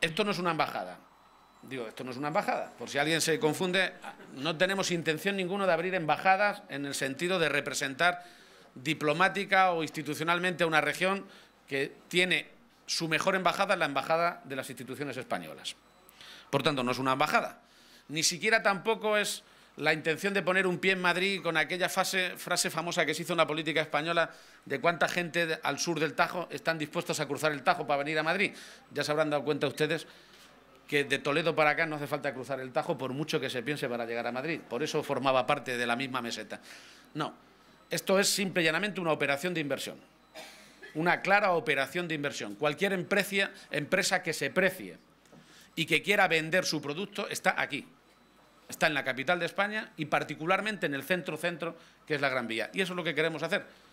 esto no es una embajada. Digo, esto no es una embajada. Por si alguien se confunde, no tenemos intención ninguna de abrir embajadas en el sentido de representar diplomática o institucionalmente a una región que tiene su mejor embajada en la embajada de las instituciones españolas. Por tanto, no es una embajada. Ni siquiera tampoco es la intención de poner un pie en Madrid con aquella frase famosa que se hizo en la política española de cuánta gente al sur del Tajo están dispuestos a cruzar el Tajo para venir a Madrid. Ya se habrán dado cuenta ustedes que de Toledo para acá no hace falta cruzar el Tajo por mucho que se piense para llegar a Madrid. Por eso formaba parte de la misma meseta. No, esto es simple y llanamente una operación de inversión. Una clara operación de inversión. Cualquier empresa que se precie y que quiera vender su producto está aquí, está en la capital de España y particularmente en el centro-centro, que es la Gran Vía. Y eso es lo que queremos hacer.